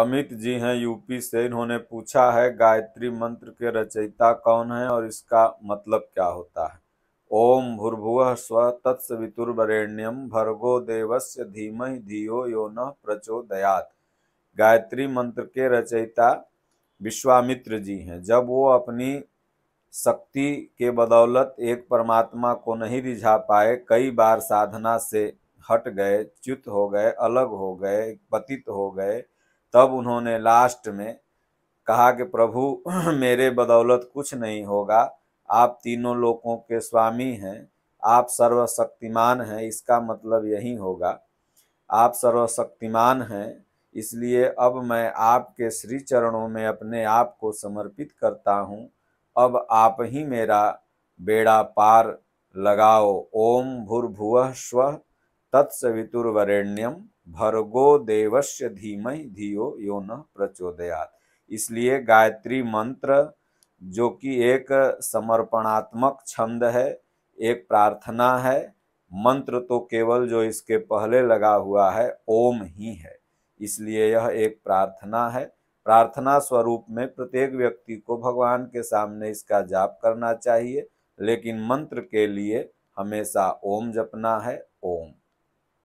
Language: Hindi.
अमित जी हैं यूपी से इन्होंने पूछा है गायत्री मंत्र के रचयिता कौन है और इसका मतलब क्या होता है ओम भूर्भुव स्व तत्सवितुर्वरेण्यम भर्गो देवस्य धीमहि धियो यो न प्रचोदयात गायत्री मंत्र के रचयिता विश्वामित्र जी हैं जब वो अपनी शक्ति के बदौलत एक परमात्मा को नहीं रिझा पाए कई बार साधना से हट गए च्युत हो गए अलग हो गए पतित हो गए तब उन्होंने लास्ट में कहा कि प्रभु मेरे बदौलत कुछ नहीं होगा आप तीनों लोगों के स्वामी हैं आप सर्वशक्तिमान हैं इसका मतलब यही होगा आप सर्वशक्तिमान हैं इसलिए अब मैं आपके श्री चरणों में अपने आप को समर्पित करता हूँ अब आप ही मेरा बेड़ा पार लगाओ ओम भूर्भुव स्व तत्सवितुर्वरेण्यम भर्गो देवस्य धीमहि धियो यो न प्रचोदयात इसलिए गायत्री मंत्र जो कि एक समर्पणात्मक छंद है एक प्रार्थना है मंत्र तो केवल जो इसके पहले लगा हुआ है ओम ही है इसलिए यह एक प्रार्थना है प्रार्थना स्वरूप में प्रत्येक व्यक्ति को भगवान के सामने इसका जाप करना चाहिए लेकिन मंत्र के लिए हमेशा ओम जपना है ओम